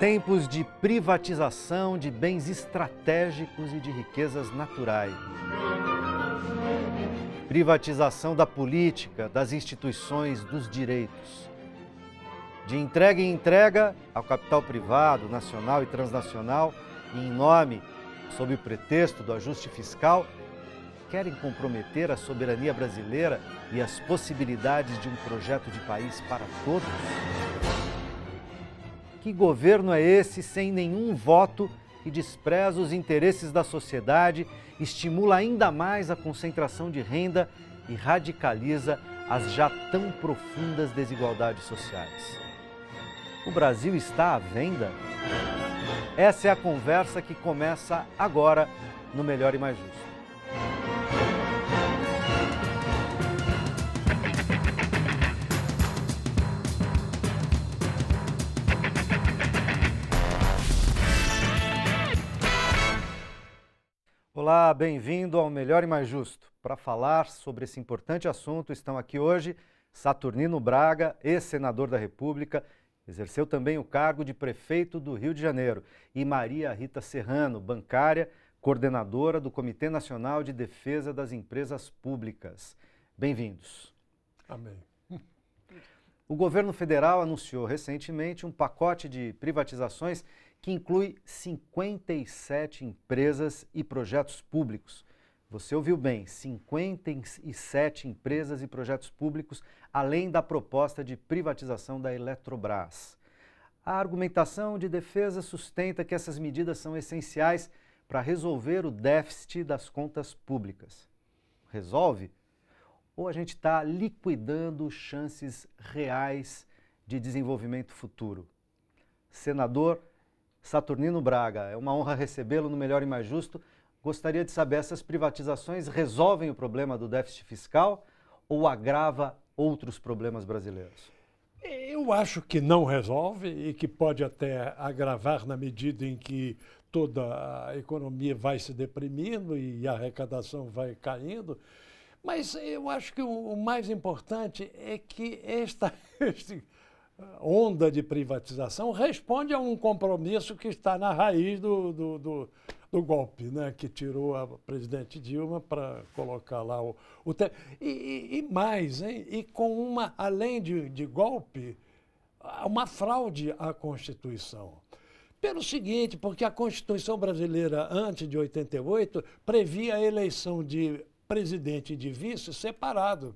Tempos de privatização de bens estratégicos e de riquezas naturais. Privatização da política, das instituições, dos direitos. De entrega em entrega ao capital privado, nacional e transnacional, e em nome, sob o pretexto do ajuste fiscal, querem comprometer a soberania brasileira e as possibilidades de um projeto de país para todos? Que governo é esse sem nenhum voto que despreza os interesses da sociedade, estimula ainda mais a concentração de renda e radicaliza as já tão profundas desigualdades sociais? O Brasil está à venda? Essa é a conversa que começa agora no Melhor e Mais Justo. Olá, bem-vindo ao Melhor e Mais Justo. Para falar sobre esse importante assunto, estão aqui hoje Saturnino Braga, ex-senador da República, exerceu também o cargo de prefeito do Rio de Janeiro, e Maria Rita Serrano, bancária, coordenadora do Comitê Nacional de Defesa das Empresas Públicas. Bem-vindos. Amém. O governo federal anunciou recentemente um pacote de privatizações que inclui 57 empresas e projetos públicos. Você ouviu bem, 57 empresas e projetos públicos, além da proposta de privatização da Eletrobras. A argumentação de defesa sustenta que essas medidas são essenciais para resolver o déficit das contas públicas. Resolve? Ou a gente está liquidando chances reais de desenvolvimento futuro? Senador Saturnino Braga. É uma honra recebê-lo no Melhor e Mais Justo. Gostaria de saber, essas privatizações resolvem o problema do déficit fiscal ou agrava outros problemas brasileiros? Eu acho que não resolve e que pode até agravar na medida em que toda a economia vai se deprimindo e a arrecadação vai caindo. Mas eu acho que o, mais importante é que esta, este onda de privatização responde a um compromisso que está na raiz do, do, do, do golpe, né? que tirou a presidente Dilma para colocar lá o. o te... e, e, e, mais, hein? e com uma, além de, de golpe, uma fraude à Constituição. Pelo seguinte, porque a Constituição brasileira, antes de 88, previa a eleição de presidente e de vice separado.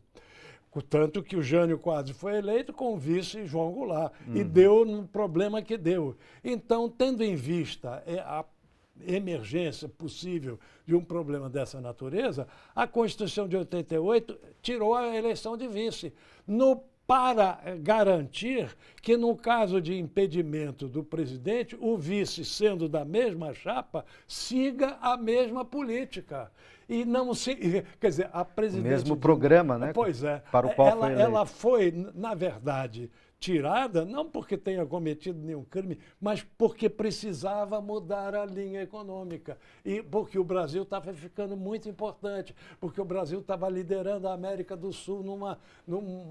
Tanto que o Jânio Quadros foi eleito com o vice João Goulart uhum. e deu no problema que deu. Então, tendo em vista é, a emergência possível de um problema dessa natureza, a Constituição de 88 tirou a eleição de vice. No para eh, garantir que, no caso de impedimento do presidente, o vice, sendo da mesma chapa, siga a mesma política. E não se. Quer dizer, a presidente. O mesmo programa, né? Pois é. Para o qual ela, foi ela foi, na verdade, tirada, não porque tenha cometido nenhum crime, mas porque precisava mudar a linha econômica. E porque o Brasil estava ficando muito importante, porque o Brasil estava liderando a América do Sul numa, num,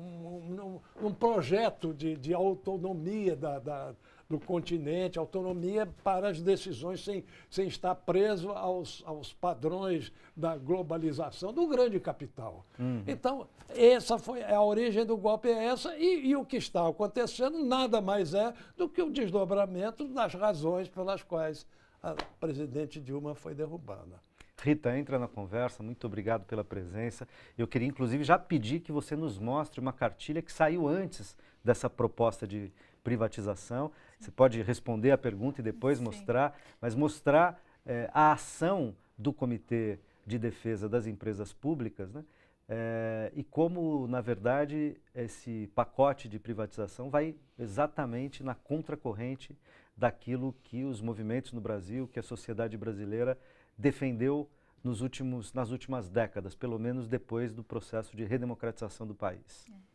num, num projeto de, de autonomia da, da do continente, autonomia para as decisões sem, sem estar preso aos, aos padrões da globalização do grande capital. Uhum. Então, essa foi a origem do golpe é essa e, e o que está acontecendo nada mais é do que o desdobramento das razões pelas quais a presidente Dilma foi derrubada. Rita, entra na conversa, muito obrigado pela presença. Eu queria, inclusive, já pedir que você nos mostre uma cartilha que saiu antes dessa proposta de privatização. Você pode responder a pergunta e depois mostrar, mas mostrar é, a ação do Comitê de Defesa das Empresas Públicas né? É, e como, na verdade, esse pacote de privatização vai exatamente na contracorrente daquilo que os movimentos no Brasil, que a sociedade brasileira defendeu nos últimos, nas últimas décadas, pelo menos depois do processo de redemocratização do país. É.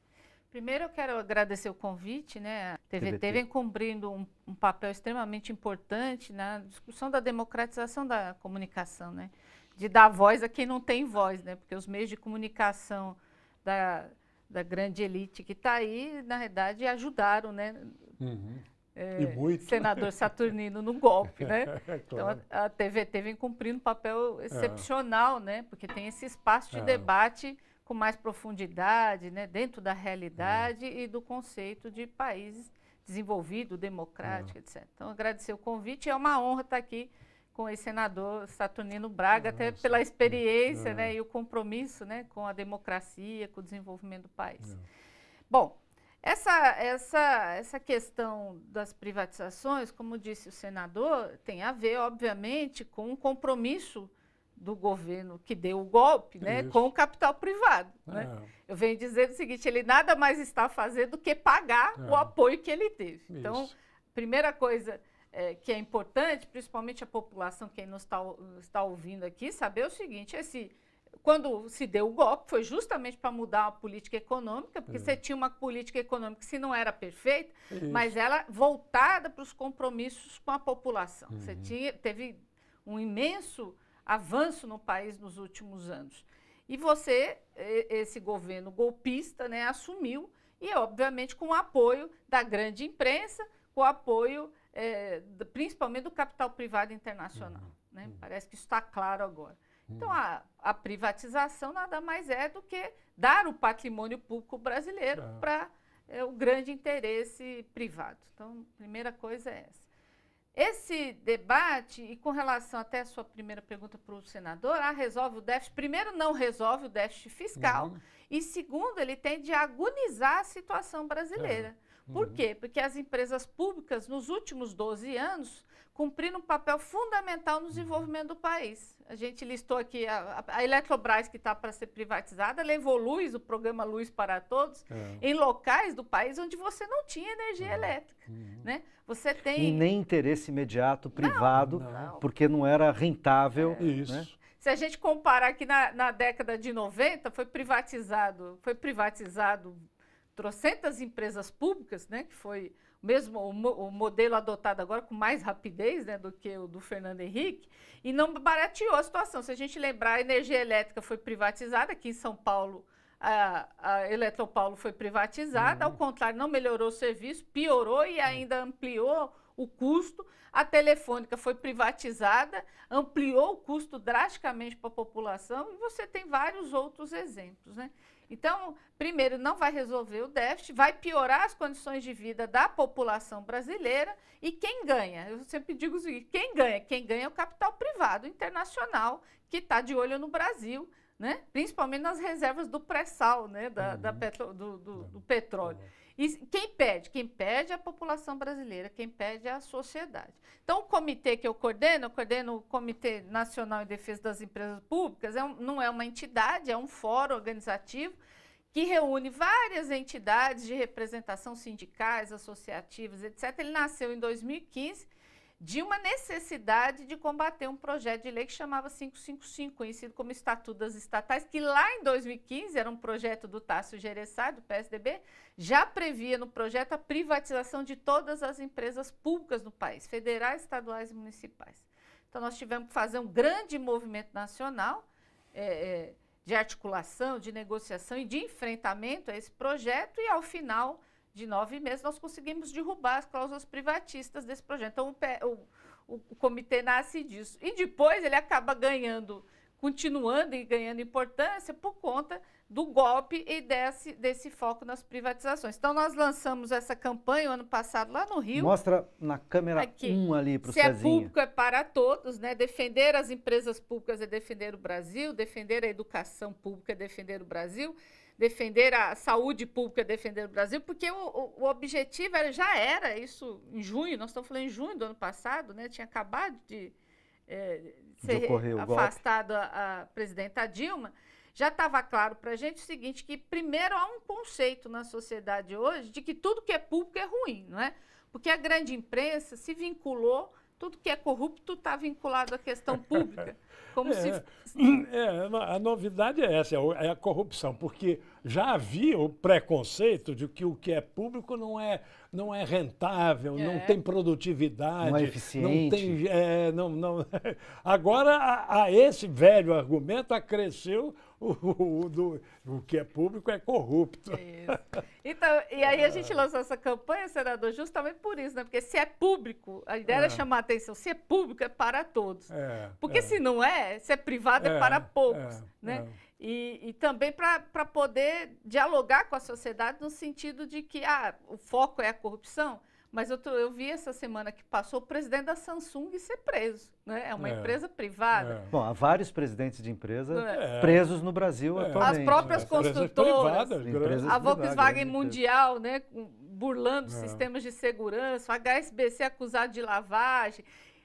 Primeiro eu quero agradecer o convite, né? A TVT, TVT. vem cumprindo um, um, papel extremamente importante na discussão da democratização da comunicação, né? De dar voz a quem não tem voz, né? Porque os meios de comunicação da, da grande elite que está aí, na verdade, ajudaram, né? Uhum. É, senador Saturnino no golpe, né? É, então, claro. Então a, a TVT vem cumprindo um papel é. excepcional, é. né? Porque tem esse espaço de é. debate com mais profundidade, né, dentro da realidade é. e do conceito de país desenvolvido, democrático, é. etc. Então, agradecer o convite. É uma honra estar aqui com esse senador Saturnino Braga, até pela experiência é. né, e o compromisso né, com a democracia, com o desenvolvimento do país. Bom, essa, essa, essa questão das privatizações, como disse o senador, tem a ver, obviamente, com um compromisso do governo que deu o golpe, né, Isso. com o capital privado. Né? É. Né? Eu venho dizendo o seguinte, ele nada mais está fazendo do que pagar é. o apoio que ele teve. Então, Isso. Então, primeira coisa é, que é importante, principalmente a população, quem nos está, está ouvindo aqui, saber o seguinte, esse, quando se deu o golpe foi justamente para mudar a política econômica, porque é. você tinha uma política econômica que se não era perfeita, Isso. mas ela voltada para os compromissos com a população. Uhum. Você tinha, teve um imenso avanço no país nos últimos anos. E você, esse governo golpista, né, assumiu, e é, obviamente com o apoio da grande imprensa, com o apoio é, principalmente do capital privado internacional. Uhum. Né? Uhum. Parece que isso está claro agora. Então, uhum. Então, a, a, privatização nada mais é do que dar o patrimônio público brasileiro é. para é, o grande interesse privado. Então, a primeira coisa é essa. Esse debate, e com relação até a sua primeira pergunta para o senador, ah, resolve o déficit. Primeiro, não resolve o déficit fiscal. Uhum. E segundo, ele tende a agonizar a situação brasileira. É. Uhum. Por quê? Porque as empresas públicas, nos últimos 12 anos, cumpriram um papel fundamental no uhum. desenvolvimento do país. A gente listou aqui a, a Eletrobras, que está para ser privatizada, levou luz, o programa Luz para Todos, é. em locais do país onde você não tinha energia uhum. elétrica. Uhum. Né? Você tem. E nem interesse imediato privado, não, não. porque não era rentável. É. Né? Isso. Né? Se a gente comparar aqui na, na década de 90, foi privatizado, foi privatizado trocentas empresas públicas, né, que foi mesmo o, o, modelo adotado agora com mais rapidez né, do que o do Fernando Henrique, e não barateou a situação. Se a gente lembrar, a energia elétrica foi privatizada aqui em São Paulo, a, a Eletropaulo foi privatizada, uhum. ao contrário, não melhorou o serviço, piorou e uhum. ainda ampliou o custo. A telefônica foi privatizada, ampliou o custo drasticamente para a população, e você tem vários outros exemplos. Né? Então, primeiro, não vai resolver o déficit, vai piorar as condições de vida da população brasileira e quem ganha? Eu sempre digo o seguinte: quem ganha? Quem ganha é o capital privado internacional que está de olho no Brasil, né? principalmente nas reservas do pré-sal, né? da, uhum. da petro, do, do, é. do, petróleo. Uhum. E quem pede? Quem pede é a população brasileira, quem pede é a sociedade. Então, o comitê que eu coordeno, eu coordeno o Comitê Nacional em Defesa das Empresas Públicas, é um, não é uma entidade, é um fórum organizativo que reúne várias entidades de representação sindicais, associativas, etc. Ele nasceu em 2015 de uma necessidade de combater um projeto de lei que chamava 555, conhecido como Estatuto das Estatais, que lá em 2015 era um projeto do Tássio Geressai, do PSDB, já previa no projeto a privatização de todas as empresas públicas no país, federais, estaduais e municipais. Então, nós tivemos que fazer um grande movimento nacional é, de articulação, de negociação e de enfrentamento a esse projeto, e ao final de nove meses, nós conseguimos derrubar as cláusulas privatistas desse projeto. Então, o, o, o comitê nasce disso. E depois ele acaba ganhando, continuando e ganhando importância por conta do golpe e desse, desse foco nas privatizações. Então, nós lançamos essa campanha ano passado lá no Rio. Mostra na câmera 1 um ali para o Se é Cezinha. é público, é para todos. né? Defender as empresas públicas é defender o Brasil, defender a educação pública é defender o Brasil defender a saúde pública, defender o Brasil, porque o, o, objetivo era, já era isso em junho, nós estamos falando em junho do ano passado, né? Tinha acabado de, é, ser afastado a, a presidenta Dilma já estava claro para a gente o seguinte, que primeiro há um conceito na sociedade hoje de que tudo que é público é ruim, não é? Porque a grande imprensa se vinculou, tudo que é corrupto está vinculado à questão pública. Como é. se É, é a novidade é essa, é, é a corrupção, porque já havia o preconceito de que o que é público não é, não é rentável, é. não tem produtividade, não é eficiente. Não tem, é, não, não. Agora, a, a, esse velho argumento acresceu o, o, do, o que é público é corrupto. É isso. Então, e aí a gente ah. lançou essa campanha, senador, justamente por isso, né? Porque se é público, a ideia é. era ah. chamar a atenção, se é público é para todos. É, Porque é. se não é, se é privado é, para poucos. É, né? É. E, e, também para poder dialogar com a sociedade no sentido de que ah, o foco é a corrupção, mas eu, tô, eu vi essa semana que passou o presidente da Samsung ser preso. Né? É uma é, empresa privada. É. Bom, há vários presidentes de empresa é. é. presos no Brasil é. atualmente. As né? próprias construtoras, privadas, a Volkswagen né? Mundial, né? burlando sistemas de segurança, o HSBC acusado de lavagem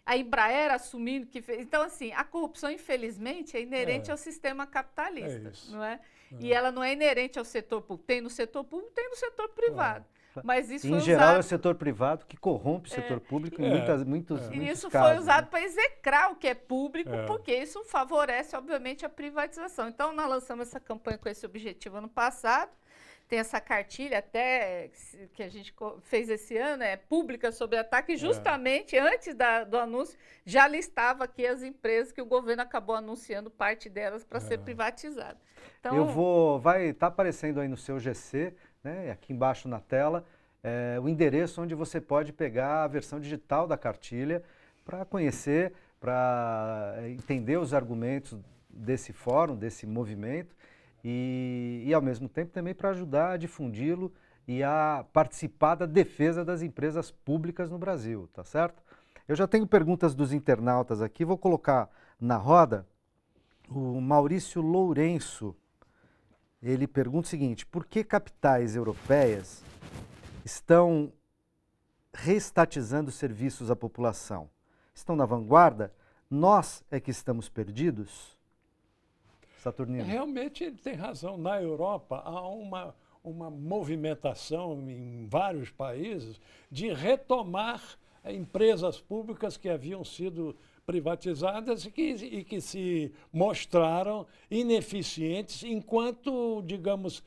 a Embraer assumindo que fez. Então, assim, a corrupção, infelizmente, é inerente é. ao sistema capitalista, é não é? é? E ela não é inerente ao setor público. Tem no setor público, tem no setor privado. Mas isso em foi geral usado... é o setor privado que corrompe o é. setor é. público em é. muitas, muitos, é. muitos isso casos, foi né? usado né? para execrar o que é público, é. porque isso favorece, obviamente, a privatização. Então, nós lançamos essa campanha com esse objetivo ano passado tem essa cartilha até que a gente fez esse ano, é pública sobre ataque, é. justamente é. antes da, do anúncio, já listava aqui as empresas que o governo acabou anunciando parte delas para é. ser privatizada. Então, Eu vou, vai estar tá aparecendo aí no seu GC, né, aqui embaixo na tela, é, o endereço onde você pode pegar a versão digital da cartilha para conhecer, para é, entender os argumentos desse fórum, desse movimento e, e ao mesmo tempo também para ajudar a difundi-lo e a participar da defesa das empresas públicas no Brasil, tá certo? Eu já tenho perguntas dos internautas aqui, vou colocar na roda o Maurício Lourenço. Ele pergunta o seguinte: por que capitais europeias estão restatizando serviços à população? Estão na vanguarda? Nós é que estamos perdidos? Saturnino. Realmente ele tem razão. Na Europa há uma, uma movimentação em vários países de retomar empresas públicas que haviam sido privatizadas e que, e que se mostraram ineficientes enquanto, digamos,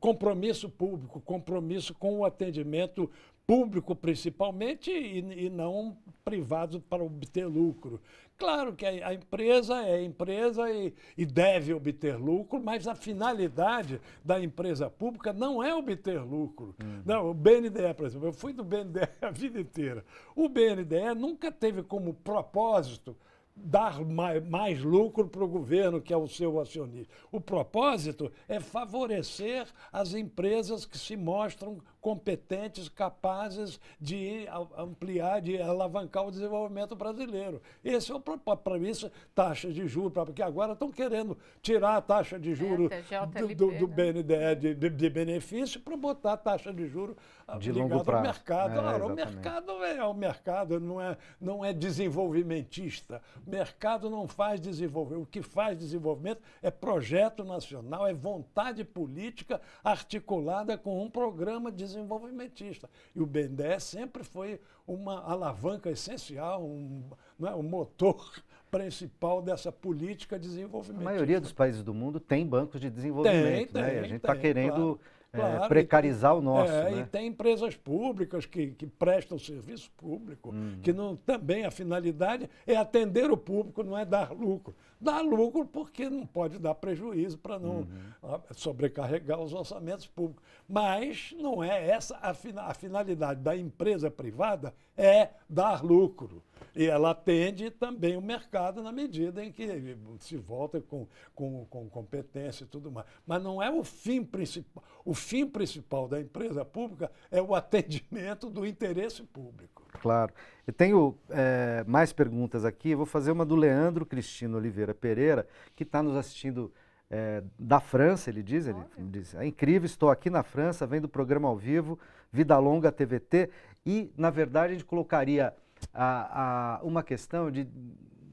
compromisso público, compromisso com o atendimento público principalmente e, e não privado para obter lucro. Claro que a empresa é empresa e, e, deve obter lucro, mas a finalidade da empresa pública não é obter lucro. Uhum. Não, o BNDE, por exemplo, eu fui do BNDE a vida inteira. O BNDE nunca teve como propósito dar mais, mais lucro para o governo, que é o seu acionista. O propósito é favorecer as empresas que se mostram competentes, capazes de ampliar, de alavancar o desenvolvimento brasileiro. Esse é o para isso taxas de juros, porque agora estão querendo tirar a taxa de juros é, do, do, né? do de, de, de, benefício para botar a taxa de juros ah, de longo prazo. ao mercado. É, o mercado é, é o mercado, não é, não é desenvolvimentista. O mercado não faz desenvolvimento. O que faz desenvolvimento é projeto nacional, é vontade política articulada com um programa de desenvolvimento desenvolvimentista. E o BNDES sempre foi uma alavanca essencial, um, um né, motor principal dessa política de desenvolvimento. A maioria dos países do mundo tem bancos de desenvolvimento, tem, né? tem, a gente está querendo claro, é, claro, precarizar tem, o nosso. É, né? E tem empresas públicas que, que prestam serviço público, uhum. que não, também a finalidade é atender o público, não é dar lucro dá lucro porque não pode dar prejuízo para não uhum. Ah, sobrecarregar os orçamentos públicos. Mas não é essa a, fina, a finalidade da empresa privada é dar lucro. E ela atende também o mercado na medida em que se volta com, com, com competência e tudo mais. Mas não é o fim principal. O fim principal da empresa pública é o atendimento do interesse público. Claro. Eu tenho é, mais perguntas aqui. Eu vou fazer uma do Leandro Cristino Oliveira Pereira, que está nos assistindo é, da França, ele diz, ele, diz, é incrível, estou aqui na França, vendo o programa ao vivo, Vida Longa TVT, e, na verdade, a gente colocaria a, a, uma questão de...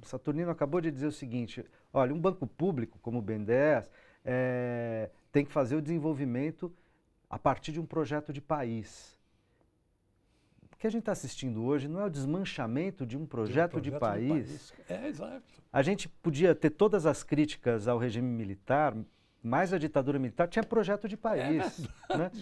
Saturnino acabou de dizer o seguinte, olha, um banco público como o BNDES é, eh, tem que fazer o desenvolvimento a partir de um projeto de país que a gente está assistindo hoje não é o desmanchamento de um projeto, de, um projeto de país. país. É, exato. A gente podia ter todas as críticas ao regime militar, mais a ditadura militar, tinha projeto de é país. Né?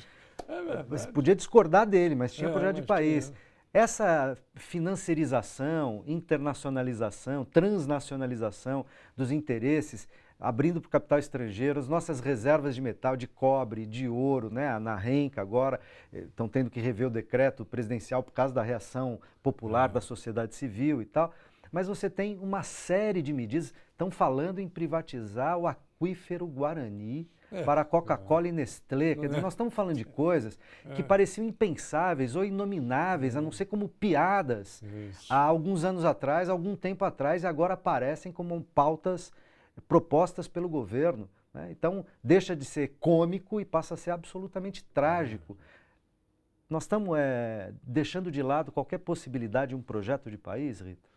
É né? é podia discordar dele, mas tinha é, projeto de país. Tinha. Essa financiarização, internacionalização, transnacionalização dos interesses, abrindo para o capital estrangeiro, as nossas reservas de metal, de cobre, de ouro, né? na renca agora, estão eh, tendo que rever o decreto presidencial por causa da reação popular uhum. da sociedade civil e tal. Mas você tem uma série de medidas, estão falando em privatizar o aquífero Guarani, é, para a Coca-Cola e Nestlé. Quer dizer, né? nós estamos falando de é. coisas é. que pareciam impensáveis ou inomináveis, a não uhum. ser como piadas Isso. há alguns anos atrás, algum tempo atrás, e agora aparecem como pautas propostas pelo governo. Né? Então, deixa de ser cômico e passa a ser absolutamente trágico. Nós estamos é, eh, deixando de lado qualquer possibilidade de um projeto de país, Rita?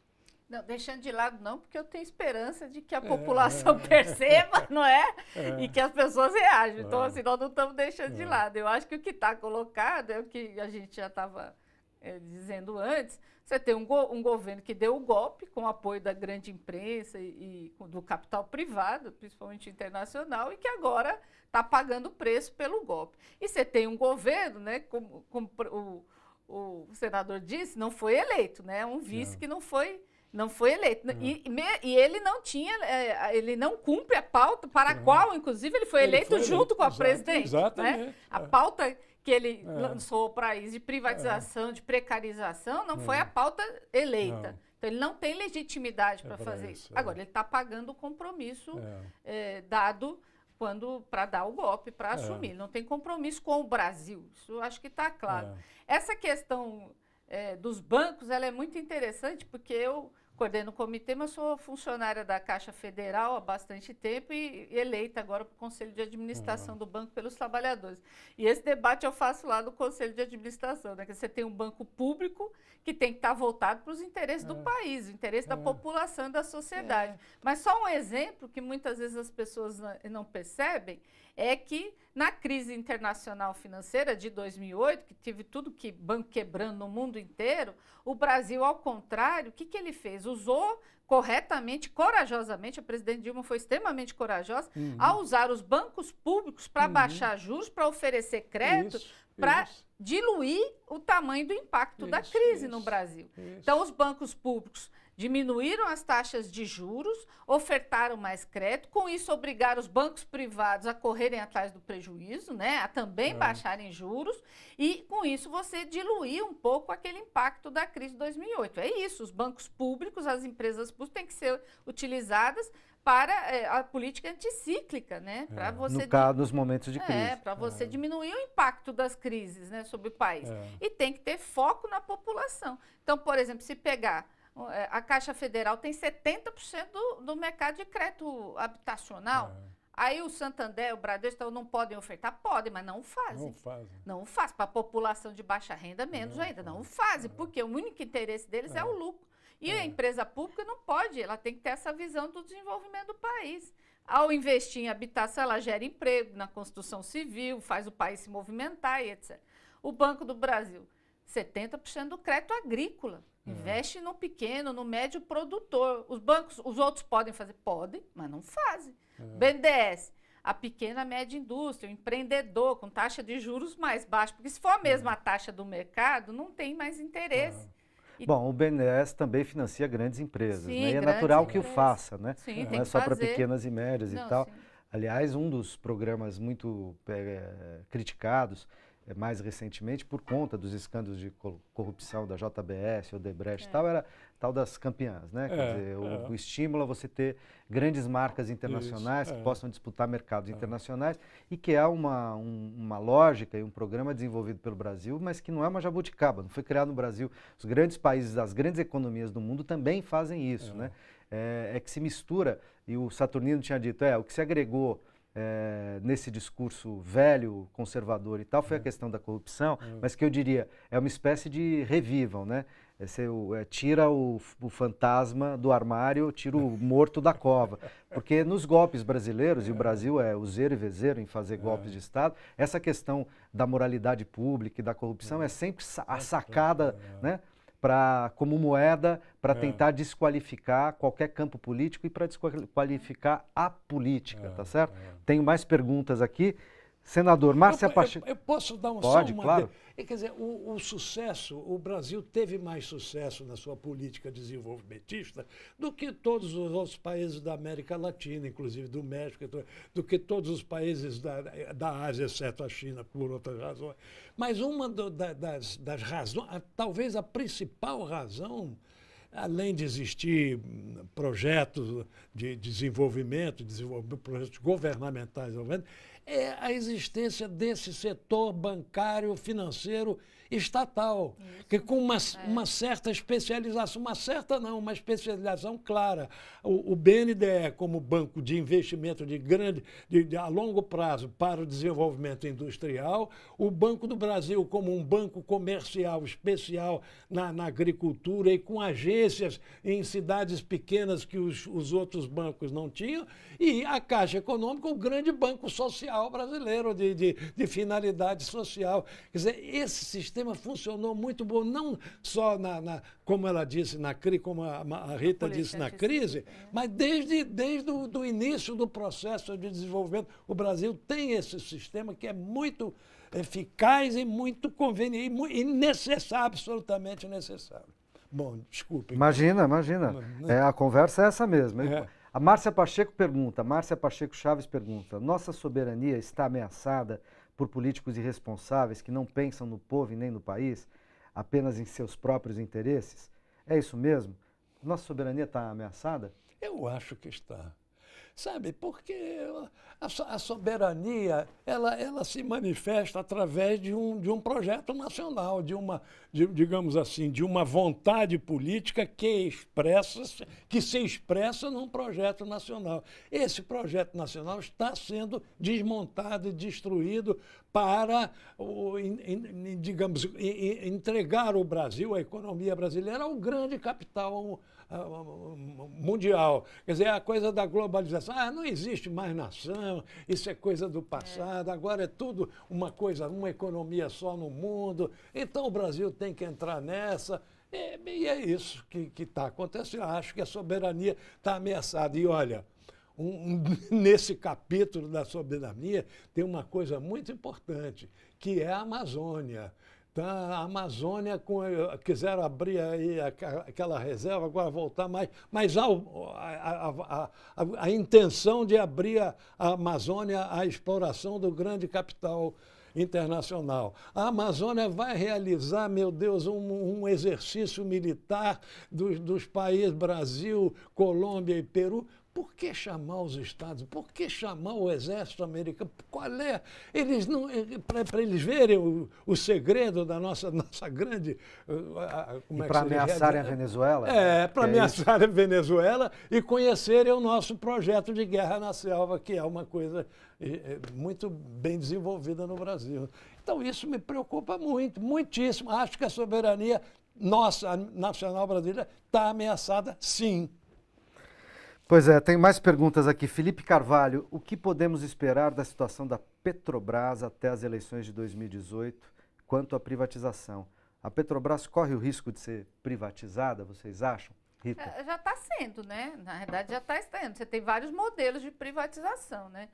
Não, deixando de lado não, porque eu tenho esperança de que a é, população é, perceba, não é? é? E que as pessoas reajam. Então, é. assim, nós não estamos deixando de é. lado. Eu acho que o que está colocado é o que a gente já estava eh, dizendo antes, você tem um, go um governo que deu o golpe com o apoio da grande imprensa e, e do capital privado, principalmente internacional, e que agora está pagando o preço pelo golpe. E você tem um governo, né, como, como o, o, senador disse, não foi eleito, né? Um vice não. que não foi não foi eleito. Não. E, e, ele não tinha, é, ele não cumpre a pauta para a qual, inclusive, ele foi ele eleito foi junto com a Exato, presidente. Né? Exatamente. Né? A é. pauta que ele é. lançou para país de privatização, é. de precarização, não é. foi a pauta eleita. Não. Então ele não tem legitimidade para é fazer isso. Agora, é. ele está pagando o compromisso é. dado quando para dar o golpe, para assumir. Não tem compromisso com o Brasil. Isso acho que está claro. Essa questão dos bancos ela é muito interessante porque eu coordeno o comitê, mas sou funcionária da Caixa Federal há bastante tempo e eleita agora para o Conselho de Administração uhum. do banco pelos trabalhadores. E esse debate eu faço lá no Conselho de Administração, né? Que você tem um banco público que tem que estar tá voltado para os interesses do é. país, o interesse da é. população e da sociedade. É. Mas só um exemplo que muitas vezes as pessoas não percebem é que na crise internacional financeira de 2008, que teve tudo que banco quebrando no mundo inteiro, o Brasil, ao contrário, o que, que ele fez? Usou corretamente, corajosamente, a presidente Dilma foi extremamente corajosa, uhum. a usar os bancos públicos para uhum. baixar juros, para oferecer crédito, para diluir o tamanho do impacto isso, da crise isso, no Brasil. Isso. Então, os bancos públicos diminuíram as taxas de juros, ofertaram mais crédito, com isso obrigaram os bancos privados a correrem atrás do prejuízo, né, a também é. baixarem juros, e com isso você diluir um pouco aquele impacto da crise de 2008. É isso, os bancos públicos, as empresas públicas têm que ser utilizadas para é, a política anticíclica, né? Para é, você no caso, nos momentos de é, crise. É, para você é. diminuir o impacto das crises, né, sobre o país. É. E tem que ter foco na população. Então, por exemplo, se pegar é, a Caixa Federal tem 70% do, do mercado de crédito habitacional. É. Aí o Santander, o Bradesco não podem ofertar? Podem, mas não fazem. Não fazem. Não fazem Para a população de baixa renda, menos não ainda. Faz. Não fazem, é. porque o único interesse deles é, é o lucro. E é. a empresa pública não pode, ela tem que ter essa visão do desenvolvimento do país. Ao investir em habitação, ela gera emprego na construção civil, faz o país se movimentar e etc. O Banco do Brasil, 70% do crédito agrícola. É. Investe no pequeno, no médio produtor. Os bancos, os outros podem fazer? Podem, mas não fazem. É. BNDES, a pequena média indústria, o empreendedor com taxa de juros mais baixa, porque se for a mesma é. taxa do mercado, não tem mais interesse. E Bom, o BNDES também financia grandes empresas, sim, né? E é natural que empresas. o faça, né? Sim, não é só para pequenas e médias não, e tal. Sim. Aliás, um dos programas muito é, criticados eh, mais recentemente, por conta dos escândalos de corrupção da JBS, Odebrecht e é. tal, era tal das campeãs, né? É, Quer dizer, o, é. o, estímulo a você ter grandes marcas internacionais Isso, que é. possam disputar mercados é. internacionais e que há uma, um, uma lógica e um programa desenvolvido pelo Brasil, mas que não é uma jabuticaba, não foi criado no Brasil. Os grandes países, as grandes economias do mundo também fazem isso, né? É, é que se mistura, e o Saturnino tinha dito, é, o que se agregou é, nesse discurso velho, conservador e tal, foi é. a questão da corrupção, é. mas que eu diria é uma espécie de revival, né? Você é é, tira o, o, fantasma do armário, tira o morto da cova. Porque nos golpes brasileiros, e o é. Brasil é o zero e vezeiro em fazer golpes de Estado, essa questão da moralidade pública e da corrupção é sempre a sacada, né? para como moeda para é. tentar desqualificar qualquer campo político e para desqualificar a política, é, tá certo? É. Tenho mais perguntas aqui. Senador Márcia Pacheco. Eu, eu, posso dar um Pode, só uma claro. De... Quer dizer, o, o, sucesso, o Brasil teve mais sucesso na sua política desenvolvimentista do que todos os outros países da América Latina, inclusive do México, do que todos os países da, da Ásia, exceto a China, por outras razões. Mas uma do, da, das, das razões, talvez a principal razão, além de existir projetos de desenvolvimento, desenvolvimento projetos governamentais, governamentais é a existência desse setor bancário, financeiro, estatal, Isso. que com uma, é. uma certa especialização, uma certa não, uma especialização clara. O, o BNDE, como banco de investimento de grande, de, de, a longo prazo para o desenvolvimento industrial, o Banco do Brasil como um banco comercial especial na, na agricultura e com agências em cidades pequenas que os, os outros bancos não tinham, e a Caixa Econômica, o grande banco social brasileiro de, de, de finalidade social. Quer dizer, esse sistema sistema funcionou muito bom, não só na, na como ela disse, na crise, como a, a Rita a disse na né, crise, é. mas desde, desde o do início do processo de desenvolvimento, o Brasil tem esse sistema que é muito eficaz e muito conveniente e necessário, absolutamente necessário. Bom, desculpe. Imagina, imagina. Né? É, a conversa é essa mesmo. É. A Márcia Pacheco pergunta, Márcia Pacheco Chaves pergunta, nossa soberania está ameaçada por políticos irresponsáveis que não pensam no povo e nem no país, apenas em seus próprios interesses? É isso mesmo? Nossa soberania está ameaçada? Eu acho que está sabe? Porque a, a soberania ela, ela se manifesta através de um, de um projeto nacional, de uma, de, digamos assim, de uma vontade política que expressa, que se expressa num projeto nacional. Esse projeto nacional está sendo desmontado e destruído para, o, in, in, digamos, entregar o Brasil, a economia brasileira, ao grande capital ah, ah, ah, mundial. Quer dizer, é a coisa da globalização. Ah, não existe mais nação, isso é coisa do passado, agora é tudo uma coisa, uma economia só no mundo. Então o Brasil tem que entrar nessa. E, e é isso que está acontecendo. acho que a soberania está ameaçada. E olha, um, nesse capítulo da soberania tem uma coisa muito importante, que é a Amazônia. Tá, a Amazônia com, eh, quiseram abrir aí aquela reserva, agora voltar mais. Mas há a, a, a, a intenção de abrir a, Amazônia à exploração do grande capital internacional. A Amazônia vai realizar, meu Deus, um, um exercício militar dos, dos países Brasil, Colômbia e Peru por que chamar os Estados? Por que chamar o Exército Americano? Qual é? Eles não eh, eh, para eles verem o, o, segredo da nossa nossa grande eh, como é e é para ameaçarem a é, Venezuela. É, para é ameaçarem a Venezuela e conhecerem o nosso projeto de guerra na selva, que é uma coisa muito bem desenvolvida no Brasil. Então isso me preocupa muito, muitíssimo. Acho que a soberania nossa nacional brasileira está ameaçada, sim. Pois é, tem mais perguntas aqui. Felipe Carvalho, o que podemos esperar da situação da Petrobras até as eleições de 2018 quanto à privatização? A Petrobras corre o risco de ser privatizada, vocês acham? Rita? É, já está sendo, né? Na verdade, já está sendo. Você tem vários modelos de privatização, né?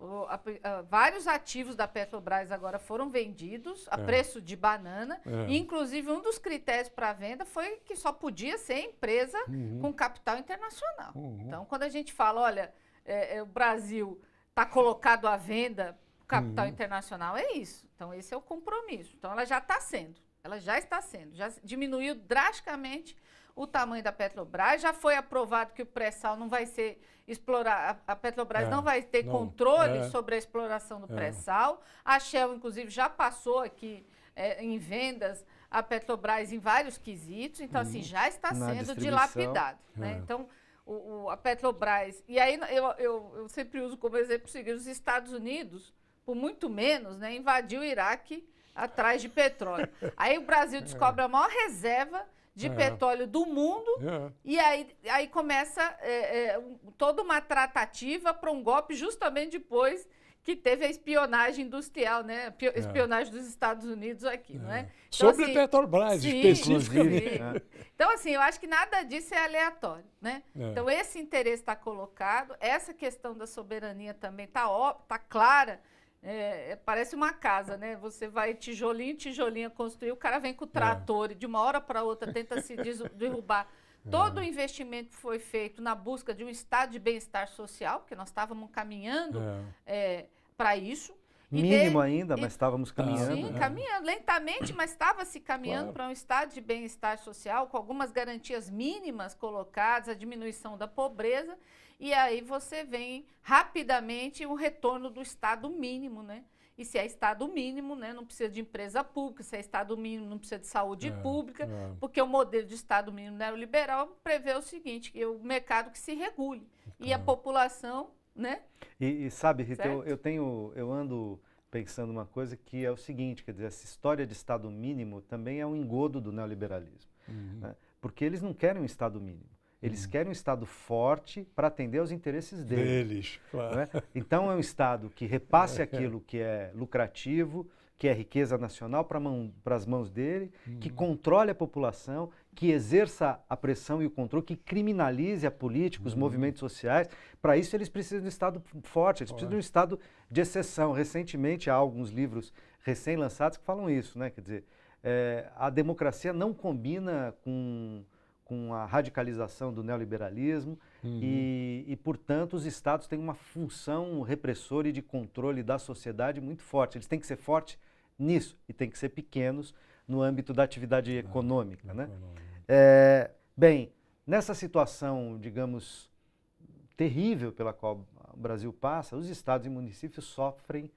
O, a, a, vários ativos da Petrobras agora foram vendidos a é. preço de banana. É. Inclusive, um dos critérios para venda foi que só podia ser empresa uhum. com capital internacional. Uhum. Então, quando a gente fala, olha, é, é o Brasil está colocado à venda capital uhum. internacional, é isso. Então, esse é o compromisso. Então, ela já está sendo. Ela já está sendo. Já diminuiu drasticamente o tamanho da Petrobras, já foi aprovado que o pré-sal não vai ser explorado, a Petrobras é, não vai ter não, controle é, sobre a exploração do é. pré-sal. A Shell, inclusive, já passou aqui é, em vendas a Petrobras em vários quesitos, então, hum, assim, uhum. já está sendo dilapidado. Né? É. Então, o, o, a Petrobras. E aí, eu, eu, eu sempre uso como exemplo o seguinte: os Estados Unidos, por muito menos, né, invadiu o Iraque atrás de petróleo. Aí o Brasil descobre é. a maior reserva de é. petróleo do mundo. É. E aí, aí começa é, é toda uma tratativa para um golpe justamente depois que teve a espionagem industrial, né? É. Espionagem dos Estados Unidos aqui, é. não é? Então, Sobre assim, Petrobras, sim, especificamente. Né? Então, assim, eu acho que nada disso é aleatório, né? Então, esse interesse está colocado, essa questão da soberania também está tá clara, é, é, parece uma casa, né? Você vai tijolinho, tijolinho construir, o cara vem com o é. trator é. e de uma hora para outra tenta se derrubar. É. Todo o investimento que foi feito na busca de um estado de bem-estar social, porque nós estávamos caminhando é. para isso. Mínimo de... ainda, mas estávamos caminhando. Sim, né? caminhando, lentamente, mas estava se caminhando claro. para um estado de bem-estar social, com algumas garantias mínimas colocadas, a diminuição da pobreza. E aí você vem rapidamente o retorno do Estado mínimo, né? E se é Estado mínimo, né, não precisa de empresa pública, se é Estado mínimo, não precisa de saúde é, pública, é. porque o modelo de Estado mínimo neoliberal prevê o seguinte, que é o mercado que se regule então. e a população, né? E, e sabe, Rita, eu, eu, tenho, eu ando pensando uma coisa que é o seguinte, quer dizer, essa história de Estado mínimo também é um engodo do neoliberalismo, uhum. né? porque eles não querem um Estado mínimo. Eles hum. querem um Estado forte para atender aos interesses deles. deles claro. Né? Então é um Estado que repasse aquilo que é lucrativo, que é riqueza nacional para mão, as mãos dele, hum. que uhum. controle a população, que exerça a pressão e o controle, que criminalize a política, os hum. movimentos sociais. Para isso eles precisam de um Estado forte, eles precisam de um Estado de exceção. Recentemente há alguns livros recém-lançados que falam isso, né? Quer dizer, é, a democracia não combina com com a radicalização do neoliberalismo uhum. e, e, portanto, os estados têm uma função repressora e de controle da sociedade muito forte. Eles têm que ser fortes nisso e têm que ser pequenos no âmbito da atividade econômica. Ah, né? É, bem, nessa situação, digamos, terrível pela qual o Brasil passa, os estados e municípios sofrem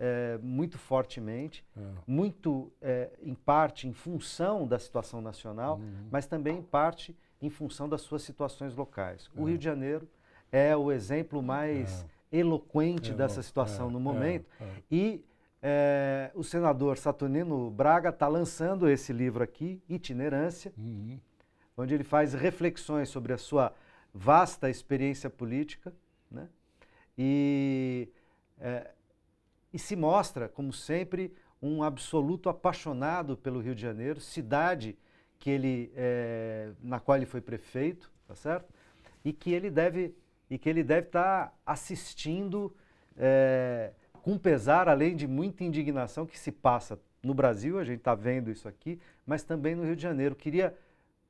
é, muito fortemente, é. muito é, em parte em função da situação nacional, uhum. mas também em parte em função das suas situações locais. O é. Rio de Janeiro é o exemplo mais é. eloquente é, dessa situação no momento e o senador Saturnino Braga está lançando esse livro aqui, Itinerância, uhum. onde ele faz reflexões sobre a sua vasta experiência política, né? E é, e se mostra, como sempre, um absoluto apaixonado pelo Rio de Janeiro, cidade que ele, é, na qual ele foi prefeito, tá certo? E que ele deve e que ele deve estar tá assistindo é, com pesar, além de muita indignação que se passa no Brasil, a gente está vendo isso aqui, mas também no Rio de Janeiro. Queria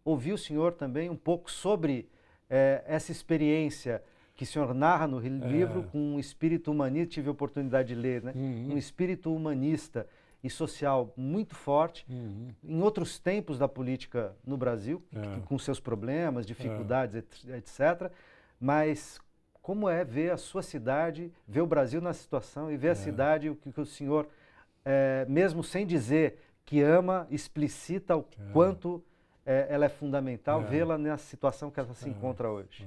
ouvir o senhor também um pouco sobre é, essa experiência que o senhor narra no é. livro com um espírito humanista, tive a oportunidade de ler, né? Uhum. Um espírito humanista e social muito forte. Uhum. Em outros tempos da política no Brasil, é. com seus problemas, dificuldades, é. etc. Mas como é ver a sua cidade, ver o Brasil na situação e ver é. a cidade, o que, o senhor, é, mesmo sem dizer que ama, explicita o é. quanto ela é fundamental vê-la na situação que ela se encontra hoje.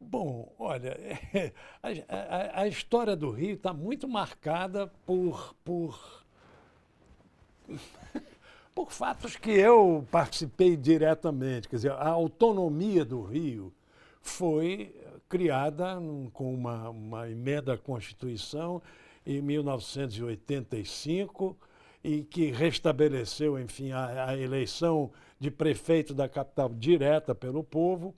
Bom, olha, a, a, a história do Rio está muito marcada por, por, por fatos que eu participei diretamente. Quer dizer, a autonomia do Rio foi criada com uma, uma emenda à Constituição em 1985 e que restabeleceu, enfim, a, a eleição de prefeito da capital direta pelo povo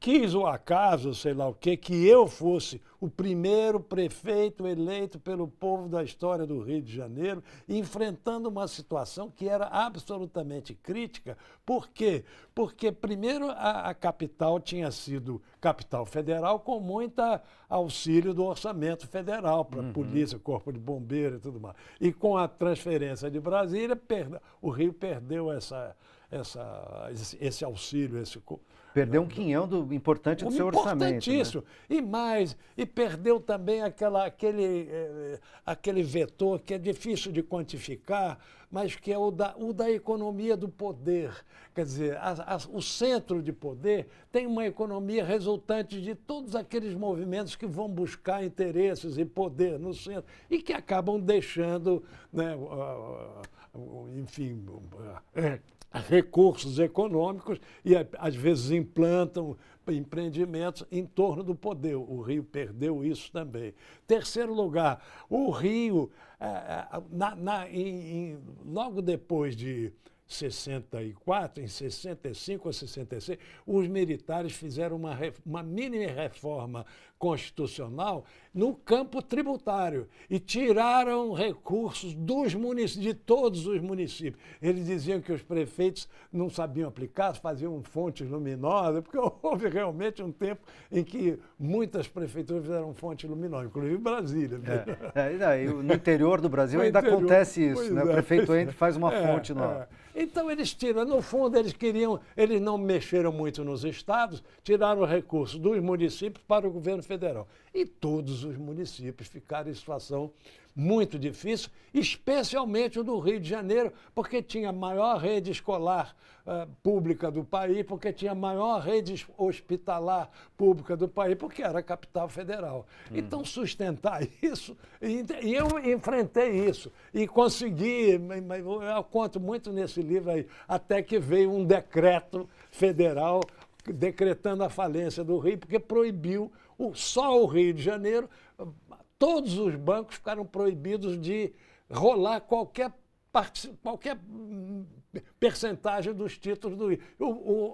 quis o acaso, sei lá o quê, que eu fosse o primeiro prefeito eleito pelo povo da história do Rio de Janeiro, enfrentando uma situação que era absolutamente crítica. Por quê? Porque, primeiro, a, a capital tinha sido capital federal com muito auxílio do orçamento federal para uhum. polícia, corpo de bombeiro e tudo mais. E com a transferência de Brasília, o Rio perdeu essa, essa, esse, esse auxílio, esse. Perdeu um quinhão do, importante do seu orçamento. Né? Importantíssimo. Né? E mais, e ele perdeu também aquela, aquele, eh, aquele vetor que é difícil de quantificar, mas que é o da, o da economia do poder. Quer dizer, a, a, o centro de poder tem uma economia resultante de todos aqueles movimentos que vão buscar interesses e poder no centro e que acabam deixando, né, enfim, é, recursos econômicos e às vezes implantam empreendimentos em torno do poder. O Rio perdeu isso também. Terceiro lugar, o Rio, é, é, na, na, em, em, logo depois de 64, em 65 a 66, os militares fizeram uma, uma mini reforma constitucional no campo tributário e tiraram recursos dos municípios, de todos os municípios. Eles diziam que os prefeitos não sabiam aplicar, faziam fontes luminosas, porque houve realmente um tempo em que muitas prefeituras fizeram fontes luminosas, inclusive Brasília. Né? É, é, daí, no interior do Brasil ainda interior, acontece isso, né? É, o prefeito entra e faz uma é, fonte é. nova. Então eles tiram, no fundo eles queriam, eles não mexeram muito nos estados, tiraram recursos dos municípios para o governo Federal. E todos os municípios ficaram em situação muito difícil, especialmente o do Rio de Janeiro, porque tinha a maior rede escolar uh, pública do país, porque tinha a maior rede hospitalar pública do país, porque era a capital federal. Hum. Então, sustentar isso, e, e, eu enfrentei isso, e consegui, eu conto muito nesse livro aí, até que veio um decreto federal decretando a falência do Rio, porque proibiu o, só o Rio de Janeiro, todos os bancos ficaram proibidos de rolar qualquer, qualquer hum, percentagem dos títulos do Rio. O,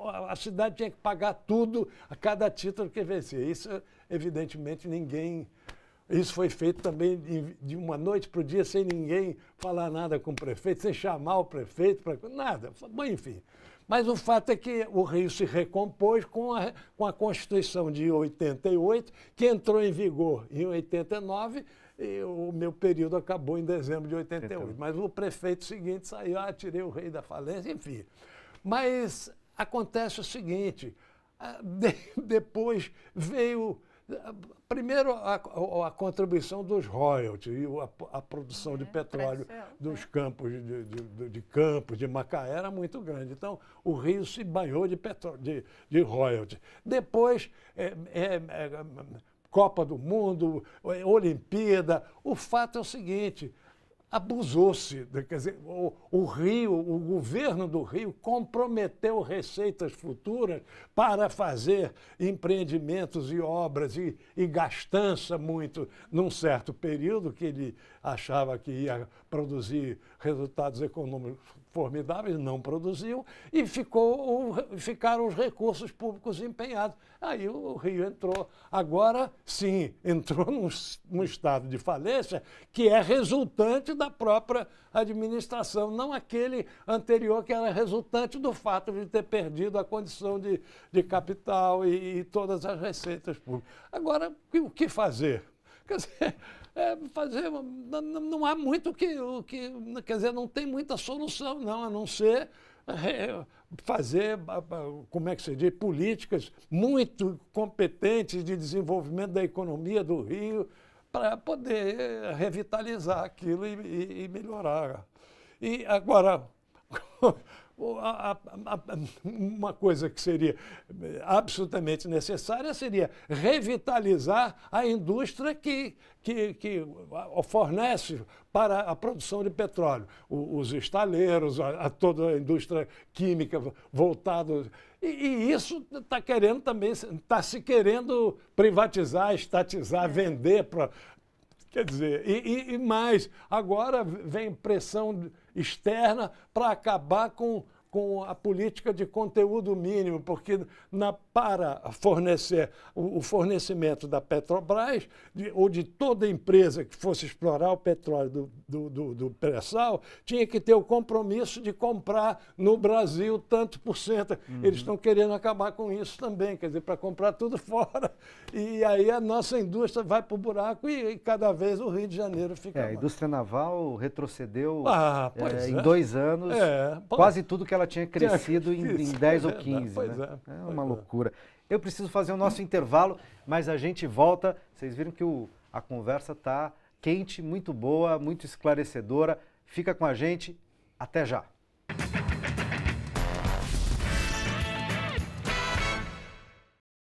o, a cidade tinha que pagar tudo a cada título que vencia. Isso, evidentemente, ninguém. Isso foi feito também de uma noite para o dia, sem ninguém falar nada com o prefeito, sem chamar o prefeito, para nada. Bom, enfim. Mas o fato é que o Rio se recompôs com a, com a Constituição de 88, que entrou em vigor em 89, e o meu período acabou em dezembro de 88. Então. Mas o prefeito seguinte saiu, ah, tirei o rei da falência, enfim. Mas acontece o seguinte, ah, depois veio Primeiro, a, a, a contribuição dos royalties e a, a produção é, né? de petróleo dos é. campos de, de, de, Campos, de Macaé, era muito grande. Então, o Rio se banhou de, petró de, de royalties. Depois, é, é, é Copa do Mundo, é, Olimpíada. O fato é o seguinte: abusou-se, quer dizer, o, o, Rio, o governo do Rio comprometeu receitas futuras para fazer empreendimentos e obras e, e gastança muito num certo período que ele achava que ia produzir resultados econômicos formidáveis, não produziu, e ficou, ficaram os recursos públicos empenhados. Aí o Rio entrou. Agora, sim, entrou num, num estado de falência que é resultante da própria administração, não aquele anterior que era resultante do fato de ter perdido a condição de, de capital e, e todas as receitas públicas. Agora, o que fazer? Quer dizer, é, fazer, não, não há muito o que, o que, quer dizer, não tem muita solução, não, a não ser é, é fazer, como é que se diz, políticas muito competentes de desenvolvimento da economia do Rio para poder é, revitalizar aquilo e, e, e melhorar. E agora, uma coisa que seria absolutamente necessária seria revitalizar a indústria que, que, que fornece para a produção de petróleo, os estaleiros, a, toda a indústria química voltada. E, e isso está querendo também, está se querendo privatizar, estatizar, é. vender para. Quer dizer, e, e, e mais, agora vem pressão externa para acabar com com a política de conteúdo mínimo, porque na, para fornecer o, o fornecimento da Petrobras de, ou de toda empresa que fosse explorar o petróleo do, do, do, do pré-sal, tinha que ter o compromisso de comprar no Brasil tanto por cento. Uhum. Eles estão querendo acabar com isso também, quer dizer, para comprar tudo fora. E aí a nossa indústria vai para o buraco e, e, cada vez o Rio de Janeiro fica. É, a indústria naval retrocedeu ah, é, é. em é. dois anos é, quase tudo que ela ela tinha crescido tinha, em, em 10 é, ou 15. Pois né? é, é uma é. loucura. Eu preciso fazer o nosso intervalo, mas a gente volta. Vocês viram que o, a conversa está quente, muito boa, muito esclarecedora. Fica com a gente. Até já.